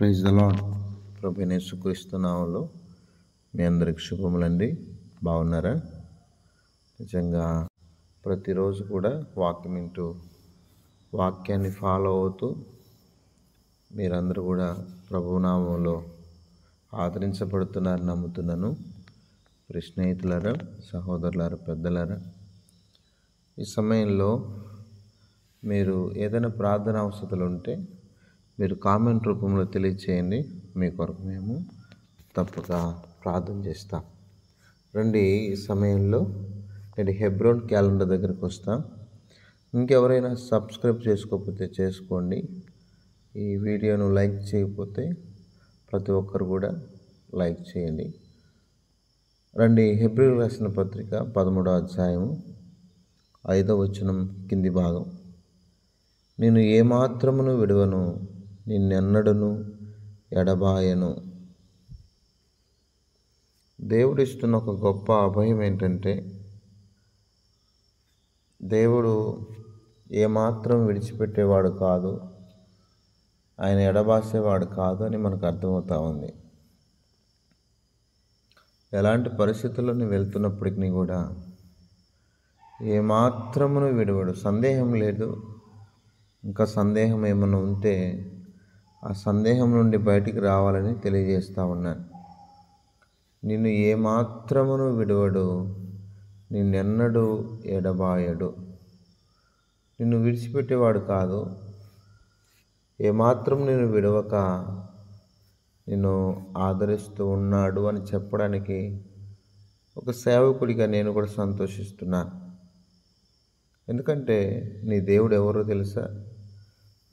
praise the lord ప్రభు నేసుక్రీస్తున్నాములో మీ అందరికి శుభములండి బాగున్నారా నిజంగా ప్రతిరోజు కూడా వాక్యం వింటూ వాక్యాన్ని ఫాలో అవుతూ మీరందరూ కూడా ప్రభునామంలో ఆదరించబడుతున్నారని నమ్ముతున్నాను ప్రి స్నేహితులారా సహోదరులారా పెద్దలారా ఈ సమయంలో మీరు ఏదైనా ప్రార్థన అవసరాలు ఉంటే మీరు కామెంట్ రూపంలో తెలియచేయండి మీ కొరకు మేము తప్పక ప్రార్థన చేస్తాం రండి ఈ సమయంలో నేను హెబ్రోన్ క్యాలెండర్ దగ్గరికి వస్తాను ఇంకెవరైనా సబ్స్క్రైబ్ చేసుకోకపోతే చేసుకోండి ఈ వీడియోను లైక్ చేయకపోతే ప్రతి ఒక్కరు కూడా లైక్ చేయండి రండి హెబ్రిల్ రాసిన పత్రిక పదమూడవ అధ్యాయము ఐదవ వచనం కింది భాగం నేను ఏమాత్రమును విడవను నిన్నెన్నడను ఎడబాయను దేవుడిస్తున్న ఒక గొప్ప అభయం ఏంటంటే దేవుడు ఏమాత్రం విడిచిపెట్టేవాడు కాదు ఆయన ఎడబాసేవాడు కాదు అని మనకు అర్థమవుతా ఉంది ఎలాంటి పరిస్థితుల్లో నువ్వు వెళ్తున్నప్పటికీ కూడా ఏమాత్రమును విడవడు సందేహం లేదు ఇంకా సందేహం ఏమైనా ఉంటే ఆ సందేహం నుండి బయటికి రావాలని తెలియజేస్తా ఉన్నాను నిన్ను ఏమాత్రమును విడవడు నిన్నెన్నడు ఎడబాయడు నిన్ను విడిచిపెట్టేవాడు కాదు ఏమాత్రం నేను విడవక నిన్ను ఆదరిస్తూ ఉన్నాడు అని చెప్పడానికి ఒక సేవకుడిగా నేను కూడా సంతోషిస్తున్నాను ఎందుకంటే నీ దేవుడు ఎవరో తెలుసా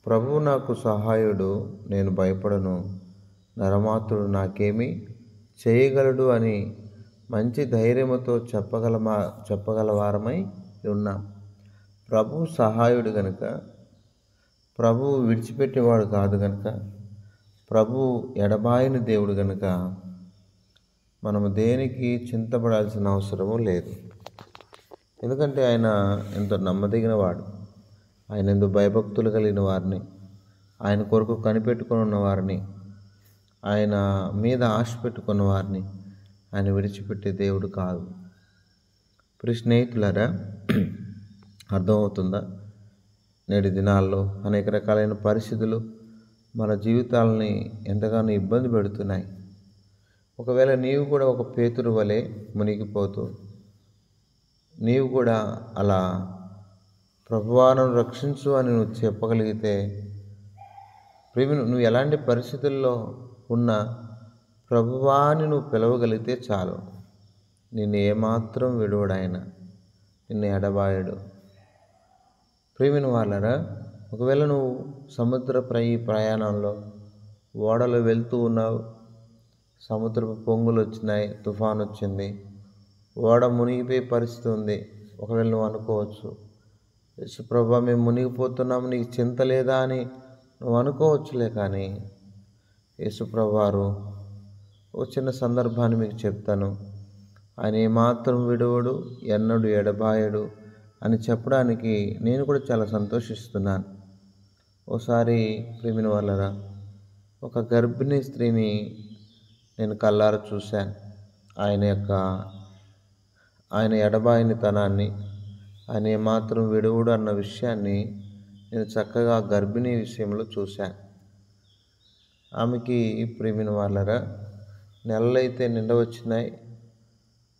ప్రభువు నాకు సహాయుడు నేను భయపడను నరమాతుడు నాకేమి చేయగలడు అని మంచి ధైర్యముతో చెప్పగలమా చెప్పగలవారమై ఉన్నాం ప్రభు సహాయుడు గనుక ప్రభు విడిచిపెట్టేవాడు కాదు గనుక ప్రభు ఎడబాయిన దేవుడు గనుక మనము దేనికి చింతపడాల్సిన అవసరము లేదు ఎందుకంటే ఆయన ఎంతో నమ్మదగిన వాడు ఆయన ఎందు భయభక్తులు కలిగిన వారిని ఆయన కొరకు కనిపెట్టుకుని ఉన్న వారిని ఆయన మీద ఆశ పెట్టుకున్న వారిని ఆయన విడిచిపెట్టే దేవుడు కాదు ప్రి స్నేహితులరా అర్థమవుతుందా నేటి దినాల్లో అనేక రకాలైన పరిస్థితులు మన జీవితాలని ఎంతగానో ఇబ్బంది పెడుతున్నాయి ఒకవేళ నీవు కూడా ఒక పేతురు వలె మునిగిపోతూ నీవు కూడా అలా ప్రభువాను రక్షించు అని నువ్వు చెప్పగలిగితే ప్రేమిను నువ్వు ఎలాంటి పరిస్థితుల్లో ఉన్నా ప్రభువాని నువ్వు పిలవగలిగితే చాలు నిన్ను ఏమాత్రం విడువడాయన నిన్ను ఎడబాయడు ప్రేమిని వాళ్ళరా ఒకవేళ నువ్వు సముద్ర ప్రయ ప్రయాణంలో ఓడలు వెళ్తూ ఉన్నావు సముద్రపు పొంగులు వచ్చినాయి తుఫాన్ వచ్చింది ఓడ మునిగిపోయే పరిస్థితి ఉంది ఒకవేళ నువ్వు అనుకోవచ్చు ప్రభా మేము మునిగిపోతున్నాము నీకు చింత లేదా అని నువ్వు అనుకోవచ్చులే కానీ యేసుప్రభారు ఒక చిన్న సందర్భాన్ని మీకు చెప్తాను ఆయన ఏమాత్రం విడువడు ఎన్నడు ఎడబాయడు అని చెప్పడానికి నేను కూడా చాలా సంతోషిస్తున్నాను ఓసారి ప్రేమిన వాళ్ళరా ఒక గర్భిణీ స్త్రీని నేను కళ్ళారా చూశాను ఆయన యొక్క ఆయన ఎడబాయిని తనాన్ని ఆయన ఏమాత్రం విడవుడు అన్న విషయాన్ని నేను చక్కగా గర్భిణీ విషయంలో చూశాను ఆమెకి ప్రేమిన వాళ్ళరా నెలలైతే నిండవచ్చినాయి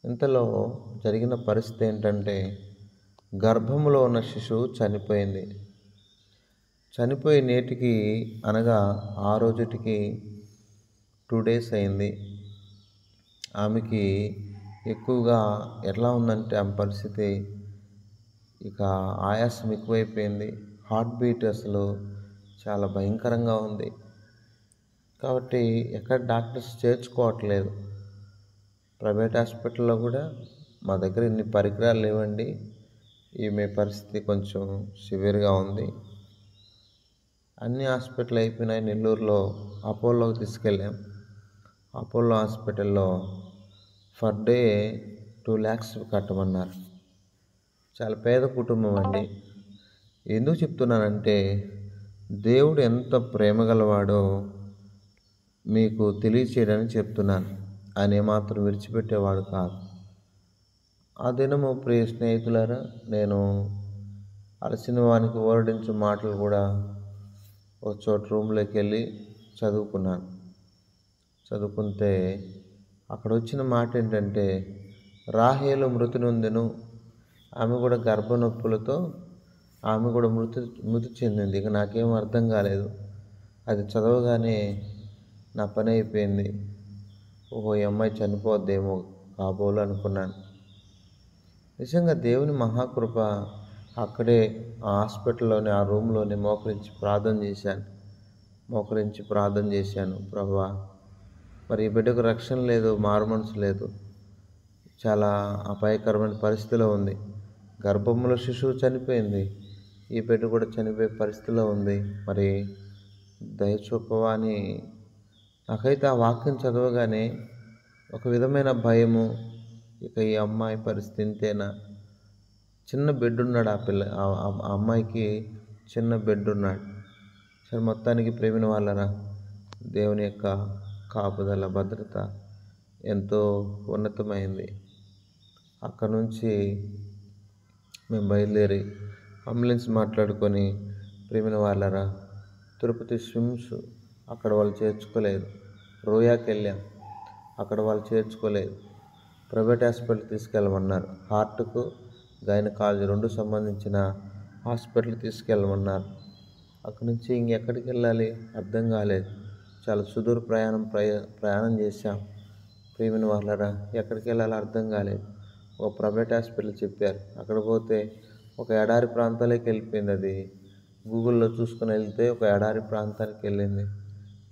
ఇంతలో జరిగిన పరిస్థితి ఏంటంటే గర్భంలో ఉన్న శిశువు చనిపోయింది చనిపోయే నేటికి అనగా ఆ రోజుటికి టూ డేస్ అయింది ఆమెకి ఎక్కువగా ఎలా ఉందంటే ఆమె పరిస్థితి ఇక ఆయాసం ఎక్కువైపోయింది హార్ట్ బీట్ అసలు చాలా భయంకరంగా ఉంది కాబట్టి ఎక్కడ డాక్టర్స్ చేర్చుకోవట్లేదు ప్రైవేట్ హాస్పిటల్లో కూడా మా దగ్గర ఇన్ని పరికరాలు లేవండి ఈమె పరిస్థితి కొంచెం సివియర్గా ఉంది అన్ని హాస్పిటల్ అయిపోయినాయి నెల్లూరులో అపోలోకి తీసుకెళ్ళాం అపోలో హాస్పిటల్లో ఫర్ డే టూ ల్యాక్స్ కట్టమన్నారు చాలా పేద కుటుంబం అండి ఎందుకు చెప్తున్నానంటే దేవుడు ఎంత ప్రేమగలవాడో మీకు తెలియచేయడానికి చెప్తున్నాను అనే మాత్రం విడిచిపెట్టేవాడు కాదు ఆ దినము ప్రియ స్నేహితులారా నేను అలసిన వానికి ఓరడించే మాటలు కూడా ఒక చోట రూమ్లోకి వెళ్ళి చదువుకున్నాను చదువుకుంటే అక్కడ వచ్చిన మాట ఏంటంటే రాహేలు మృతి నొందెను ఆమె కూడా గర్భనొప్పులతో ఆమె కూడా మృతి మృతి చెందింది ఇక నాకేం అర్థం కాలేదు అది చదవగానే నా పని అయిపోయింది ఓహో అమ్మాయి చనిపోద్దేమో కాబోలు అనుకున్నాను నిజంగా దేవుని మహాకృప అక్కడే ఆ హాస్పిటల్లోని ఆ రూమ్లోనే మోకరించి ప్రార్థన చేశాను మోకరించి ప్రార్థన చేశాను ప్రభా మరి ఈ బిడ్డకు రక్షణ లేదు మారుమనసు లేదు చాలా అపాయకరమైన పరిస్థితిలో ఉంది గర్భంలో శిశువు చనిపోయింది ఈ బిడ్డ కూడా చనిపోయే పరిస్థితిలో ఉంది మరి దయచూపవా అని నాకైతే ఆ వాక్యం చదవగానే ఒక విధమైన భయము ఇక ఈ అమ్మాయి పరిస్థితి చిన్న బిడ్డ ఉన్నాడు ఆ పిల్ల ఆ అమ్మాయికి చిన్న బిడ్డ ఉన్నాడు సరే మొత్తానికి ప్రేమిన వాళ్ళరా దేవుని యొక్క కాపుదల భద్రత ఎంతో ఉన్నతమైంది అక్కడ నుంచి మేము బయలుదేరి అంబులెన్స్ మాట్లాడుకొని ప్రేమిన వాళ్ళరా తిరుపతి స్విమ్స్ అక్కడ వాళ్ళు చేర్చుకోలేదు రోయాకి వెళ్ళాం అక్కడ వాళ్ళు చేర్చుకోలేదు ప్రైవేట్ హాస్పిటల్ తీసుకెళ్ళమన్నారు హార్ట్కు గైనకాలజీ రెండు సంబంధించిన హాస్పిటల్ తీసుకెళ్ళమన్నారు అక్కడి నుంచి ఇంకెక్కడికి వెళ్ళాలి అర్థం కాలేదు చాలా సుదూర ప్రయాణం ప్రయా ప్రయాణం చేశాం ప్రేమిన వాళ్ళరా ఎక్కడికి వెళ్ళాలో అర్థం కాలేదు ఒక ప్రైవేట్ హాస్పిటల్ చెప్పారు అక్కడ పోతే ఒక ఎడారి ప్రాంతాలకి వెళ్ళిపోయింది అది గూగుల్లో చూసుకుని వెళ్తే ఒక ఎడారి ప్రాంతానికి వెళ్ళింది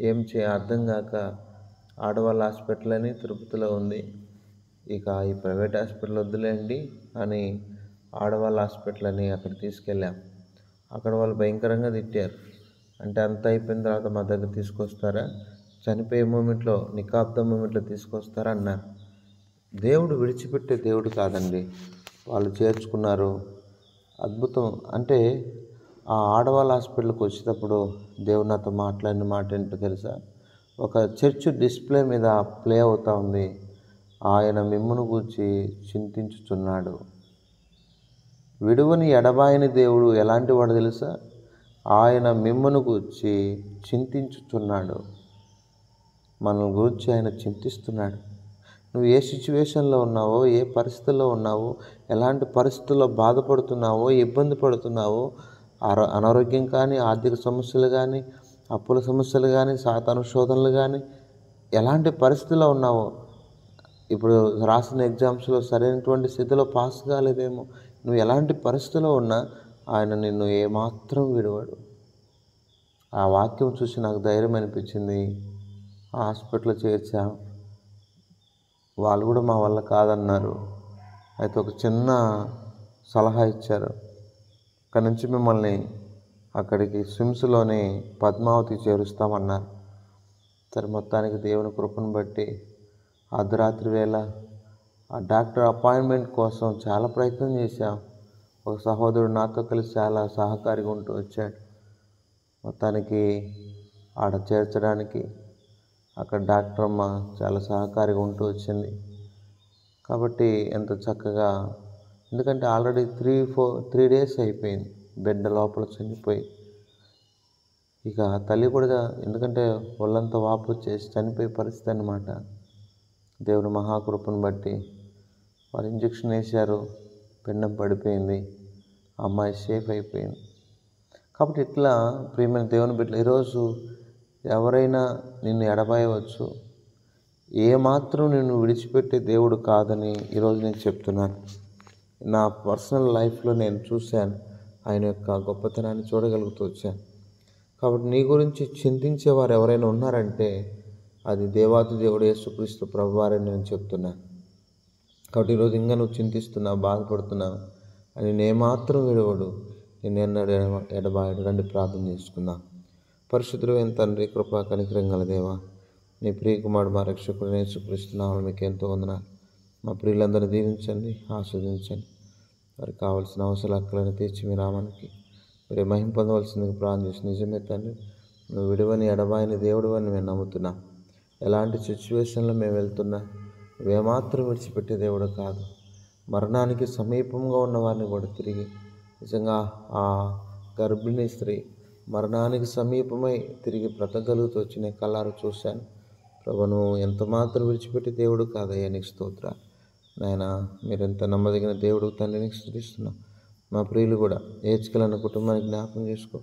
ఏం చే అర్థం కాక ఆడవాళ్ళ హాస్పిటల్ అని తిరుపతిలో ఉంది ఇక ఈ ప్రైవేట్ హాస్పిటల్ వద్దులేండి అని ఆడవాళ్ళ హాస్పిటల్ అని అక్కడ తీసుకెళ్ళాం అక్కడ వాళ్ళు భయంకరంగా తిట్టారు అంటే అంత అయిపోయిన తర్వాత మా దగ్గర తీసుకొస్తారా చనిపోయే మూమెంట్లో నికాబ్ద మూమెంట్లో తీసుకొస్తారా అన్నారు దేవుడు విడిచిపెట్టే దేవుడు కాదండి వాళ్ళు చేర్చుకున్నారు అద్భుతం అంటే ఆ ఆడవాళ్ళ హాస్పిటల్కి వచ్చేటప్పుడు దేవుడు నాతో మాట్లాడిన మాట ఏంటో తెలుసా ఒక చర్చ్ డిస్ప్లే మీద ప్లే అవుతూ ఉంది ఆయన మిమ్మును గూర్చి చింతించుచున్నాడు విడువని ఎడబాయని దేవుడు ఎలాంటి వాడు తెలుసా ఆయన మిమ్మను గూర్చి చింతించుచున్నాడు మనల్ని గురించి ఆయన చింతిస్తున్నాడు నువ్వు ఏ సిచ్యువేషన్లో ఉన్నావో ఏ పరిస్థితుల్లో ఉన్నావో ఎలాంటి పరిస్థితుల్లో బాధపడుతున్నావో ఇబ్బంది పడుతున్నావో అనారోగ్యం కానీ ఆర్థిక సమస్యలు కానీ అప్పుల సమస్యలు కానీ సాతాను అనుశోధనలు కానీ ఎలాంటి పరిస్థితుల్లో ఉన్నావో ఇప్పుడు రాసిన ఎగ్జామ్స్లో సరైనటువంటి స్థితిలో పాస్ కాలేదేమో నువ్వు ఎలాంటి పరిస్థితిలో ఉన్నా ఆయన నిన్ను ఏమాత్రం విడవాడు ఆ వాక్యం చూసి నాకు ధైర్యం అనిపించింది హాస్పిటల్లో చేర్చా వాళ్ళు కూడా మా వల్ల కాదన్నారు అయితే ఒక చిన్న సలహా ఇచ్చారు అక్కడి నుంచి మిమ్మల్ని అక్కడికి స్విమ్స్లోని పద్మావతి చేరుస్తామన్నారు సరే మొత్తానికి దేవుని కృపను బట్టి అర్ధరాత్రి వేళ ఆ డాక్టర్ అపాయింట్మెంట్ కోసం చాలా ప్రయత్నం చేశాం ఒక సహోదరుడు నాతో కలిసి చాలా సహకారిగా ఉంటూ వచ్చాడు మొత్తానికి ఆడ చేర్చడానికి అక్కడ డాక్టర్ అమ్మ చాలా సహకారిగా ఉంటూ వచ్చింది కాబట్టి ఎంత చక్కగా ఎందుకంటే already three four three days అయిపోయింది బిడ్డ లోపల చనిపోయి ఇక తల్లి కూడా ఎందుకంటే ఒళ్ళంతా వాపు చేసి చనిపోయే పరిస్థితి అనమాట దేవుని మహాకృపను బట్టి వారు ఇంజక్షన్ వేశారు పిండం పడిపోయింది అమ్మాయి సేఫ్ అయిపోయింది కాబట్టి ఇట్లా ప్రియమైన దేవుని బిడ్డలు ఈరోజు ఎవరైనా నిన్ను ఎడబాయవచ్చు ఏమాత్రం నిన్ను విడిచిపెట్టే దేవుడు కాదని ఈరోజు నేను చెప్తున్నాను నా పర్సనల్ లైఫ్లో నేను చూశాను ఆయన యొక్క గొప్పతనాన్ని చూడగలుగుతూ వచ్చాను కాబట్టి నీ గురించి చింతించే వారు ఎవరైనా ఉన్నారంటే అది దేవాతి దేవుడు యేసుక్రీస్తు ప్రభువారని నేను చెప్తున్నాను కాబట్టి ఈరోజు ఇంకా నువ్వు చింతిస్తున్నావు బాధపడుతున్నావు అని నేమాత్రం విడవడు నేను ఎన్నడూ ఎడబాయడు రండి ప్రార్థన చేసుకున్నాను పరిశుద్ధులు ఎంత తండ్రి కృపా కనికరం గలదేవా నీ ప్రియకుమారుడు మా రక్షకుడు నేను సుకృష్ణామని మీకు ఎంతో వందనాలు మా ప్రియులందరినీ దీవించండి ఆస్వాదించండి వారికి కావాల్సిన అవసరాలు అక్కలను తీర్చి మీ రామానికి మరి మహిం పొందవలసిందిగా ప్రాణం చేసి నిజమే తండ్రి నువ్వు విడవని ఎడబాయిని దేవుడు అని మేము నమ్ముతున్నాం ఎలాంటి సిచ్యువేషన్లో మేము వెళ్తున్నా వేమాత్రం విడిచిపెట్టే దేవుడు కాదు మరణానికి సమీపంగా ఉన్న వారిని కూడా తిరిగి నిజంగా ఆ గర్భిణీ స్త్రీ మరణానికి సమీపమై తిరిగి బ్రతకలుగుతూ వచ్చిన కళ్ళారు చూశాను ప్రభును ఎంత మాత్రం విడిచిపెట్టి దేవుడు కాదయ్యా నీకు స్తోత్ర నాయన మీరెంత నమ్మదగిన దేవుడు తండ్రిని స్థుతిస్తున్నాం మా ప్రియులు కూడా ఏచుకలన్న కుటుంబానికి జ్ఞాపకం చేసుకో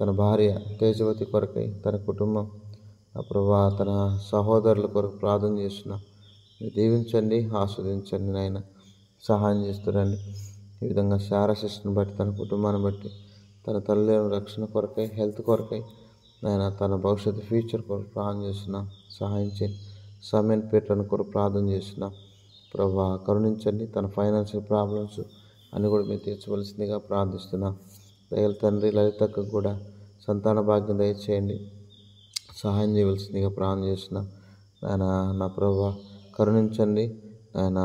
తన భార్య తేజవతి కొరకై తన కుటుంబం ఆ ప్రభా తన సహోదరుల కొరకు ప్రార్థన చేస్తున్నా దీవించండి ఆస్వాదించండి నాయన సహాయం చేస్తురండి ఈ విధంగా శారశిస్టుని బట్టి తన కుటుంబాన్ని బట్టి తన తల్లిదండ్రుల రక్షణ కొరకై హెల్త్ కొరకై నాయన తన భవిష్యత్ ఫ్యూచర్ కొరకు ప్లాన్ చేసిన సహాయం చే సమయం పెట్టను కొరకు ప్రార్థన చేసిన ప్రభా కరుణించండి తన ఫైనాన్షియల్ ప్రాబ్లమ్స్ అని కూడా మీరు తీర్చవలసిందిగా ప్రార్థిస్తున్నా దయల తండ్రి లలితకు కూడా సంతాన భాగ్యం దయచేయండి సహాయం చేయవలసిందిగా ప్రార్థన చేసిన ఆయన నా ప్రభా కరుణించండి ఆయన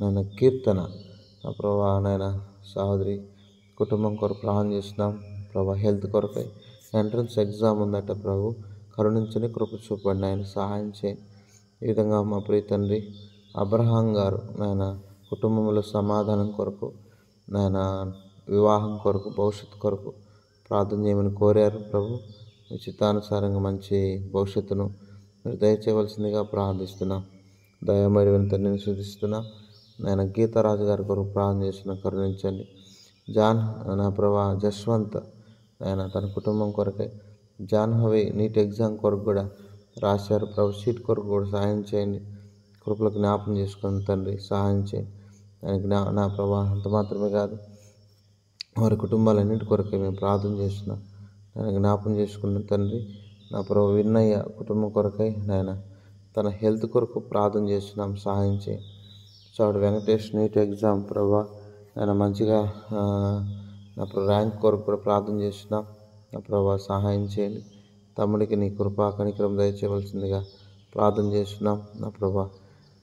నన్ను కీర్తన నా ప్రభా నాయన సహోదరి కుటుంబం కొరకు ప్రాణం చేస్తున్నాం ప్రభా హెల్త్ కొరకై ఎంట్రన్స్ ఎగ్జామ్ ఉందట ప్రభు కరుణించని కృప చూపండి ఆయన సహాయం చేయండి ఈ విధంగా మా ప్రియ తండ్రి అబ్రహాం గారు నాయన కుటుంబంలో సమాధానం కొరకు నాయన వివాహం కొరకు భవిష్యత్తు కొరకు ప్రార్థన చేయమని కోరారు ప్రభు చిత్తానుసారంగా మంచి భవిష్యత్తును మీరు దయచేయవలసిందిగా ప్రార్థిస్తున్నాం దయమడివని తండ్రిని శుద్ధిస్తున్నాం నేను గీతరాజు గారి కొరకు ప్రార్థన చేస్తున్నాను కరుణించండి జాన్ నా ప్రభా జశ్వంత్ ఆయన తన కుటుంబం కొరకే జాన్ హవే నీట్ ఎగ్జామ్ కొరకు కూడా రాశారు ప్రభు సీట్ కొరకు కూడా సహాయం చేయండి కృపలకు జ్ఞాపం చేసుకుని తండ్రి సహాయం చేయండి ఆయన జ్ఞా నా ప్రభా అంత మాత్రమే కాదు వారి కుటుంబాలన్నింటి కొరకే మేము ప్రార్థన చేస్తున్నాం ఆయన జ్ఞాపం చేసుకున్న తండ్రి నా ప్రభు విన్నయ్య కుటుంబం కొరకై నాయన తన హెల్త్ కొరకు ప్రార్థన చేస్తున్నాం సహాయం చేయండి సో వెంకటేష్ నీట్ ఎగ్జామ్ ప్రభా ఆయన మంచిగా నా ర్యాంక్ కొరకు కూడా ప్రార్థన చేసిన నా ప్రభావ సహాయం చేయండి తమ్ముడికి నీ కృపా కనికరం దయచేయవలసిందిగా ప్రార్థన చేస్తున్నాం నా ప్రభా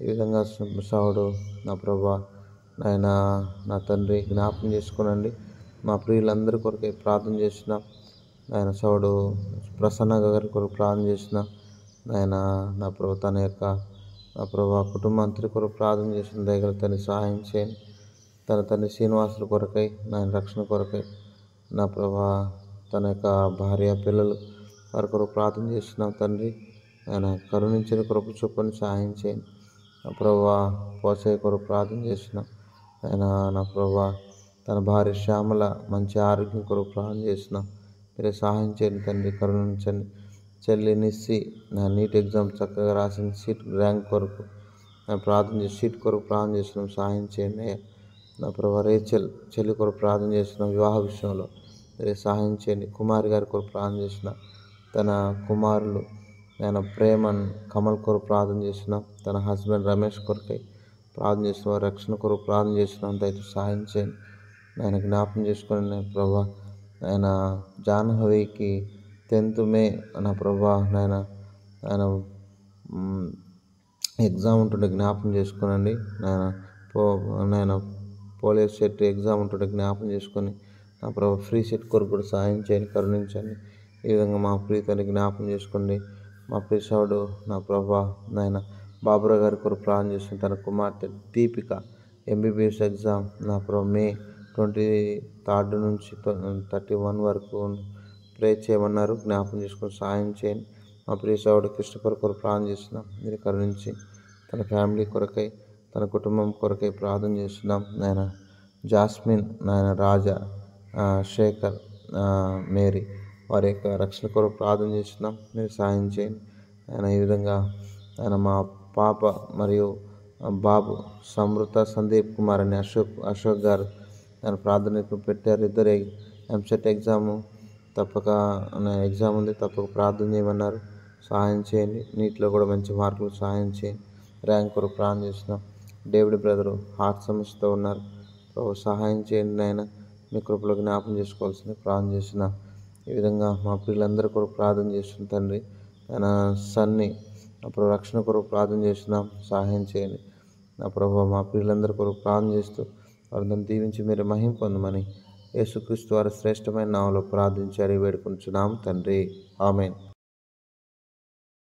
ఈ విధంగా సావుడు నా ప్రభా ఆయన నా తండ్రి జ్ఞాపకం చేసుకునండి మా ప్రియులందరి కొరకే ప్రార్థన చేసిన ఆయన సోడు ప్రసన్న గారి కొరకు ప్రార్థన చేసిన ఆయన నా ప్రభా తన యొక్క నా ప్రభా కుటుంబ అంతరి కొరకు ప్రార్థన చేసిన దగ్గర తన సహాయం చేయండి తన తండ్రి శ్రీనివాసుల కొరకై నా రక్షణ కొరకై నా ప్రభా తన యొక్క భార్య పిల్లలు వారి కొరకు ప్రార్థన చేసిన తండ్రి ఆయన కరుణించిన కొరకు చూపని సహాయం చేయండి నా ప్రభా పోసే కొరకు ప్రార్థన చేసిన ఆయన నా ప్రభా తన భార్య శ్యామల మంచి ఆరోగ్యం కొరకు ప్రార్థన చేసిన మీరే సహాయం చేయండి తండ్రి కరుణించండి చెల్లి నిస్సి నా నీట్ ఎగ్జామ్ చక్కగా రాసిన సీట్ ర్యాంక్ కొరకు ప్రార్థన చేసి సీట్ కొరకు ప్రార్థన చేస్తున్నాం సహాయం చేయండి నా ప్రభా రేచల్ చెల్లి కొరకు ప్రార్థన చేసిన వివాహ విషయంలో మీరు సహాయం చేయండి కుమార్ గారి కొరకు ప్రార్థన చేసిన తన కుమారులు ఆయన ప్రేమన్ కమల్ కొరకు ప్రార్థన చేసిన తన హస్బెండ్ రమేష్ కొరకై ప్రార్థన చేసిన రక్షణ కొరకు ప్రార్థన చేసిన అయితే సహాయం చేయండి ఆయన జ్ఞాపం చేసుకుని నేను ప్రభా ఆయన జాన్హవికి టెన్త్ మే నా ప్రభా నాయన ఆయన ఎగ్జామ్ ఉంటుండే జ్ఞాపకం చేసుకునండి నాయన పో నాయన పోలీస్ సెట్ ఎగ్జామ్ ఉంటుంటే జ్ఞాపం చేసుకొని నా ప్రభు ఫ్రీ సెట్ కొరకు కూడా సాయం చేయండి కరుణించండి ఈ విధంగా మా ప్రీతని జ్ఞాపం చేసుకోండి మా ప్రిసవుడు నా ప్రభా నాయన బాబురా గారి కొరకు ప్లాన్ చేసుకుని తన కుమార్తె దీపిక ఎంబీబీఎస్ ఎగ్జామ్ నా ప్రభు మే ట్వంటీ థర్డ్ నుంచి థర్టీ వన్ వరకు ప్రే చేయమన్నారు జ్ఞాపం చేసుకొని సాయం చేయండి మా ప్రియ సోదరుడు కొరకు ప్లాన్ చేసిన మీరు కరుణించి తన ఫ్యామిలీ కొరకై తన కుటుంబం కొరకై ప్రార్థన చేస్తున్నాం నాయన జాస్మిన్ నాయన రాజా శేఖర్ మేరీ వారి యొక్క రక్షణ కొరకు ప్రార్థన చేస్తున్నాం మీరు సాయం చేయండి ఆయన ఈ విధంగా ఆయన మా పాప మరియు బాబు సమృత సందీప్ కుమార్ అని అశోక్ అశోక్ గారు ఆయన ప్రార్థన పెట్టారు ఇద్దరు ఎంసెట్ ఎగ్జాము తప్పక ఎగ్జామ్ ఉంది తప్పక ప్రార్థన చేయమన్నారు సహాయం చేయండి నీటిలో కూడా మంచి మార్కులు సహాయం చేయండి ర్యాంక్ కొరకు ప్రార్థన చేస్తున్నాం డేవిడ్ బ్రదరు హార్ట్ సమస్యతో ఉన్నారు ప్రభు సహాయం చేయండి నాయన మీ కృపలో జ్ఞాపం చేసుకోవాల్సింది ప్రార్థన చేసిన ఈ విధంగా మా పిల్లలందరి కొరకు ప్రార్థన చేసిన తండ్రి ఆయన సన్ని అప్పుడు రక్షణ కొరకు ప్రార్థన చేస్తున్నాం సహాయం చేయండి నా ప్రభు మా పిల్లలందరి కొరకు ప్రార్థన చేస్తూ వారిని దీవించి మీరు మహిం పొందమని యేసుక్రీస్తు వారి శ్రేష్టమైన నామలో ప్రార్థించారు వేడుకుంటున్నాము తండ్రి ఆమెన్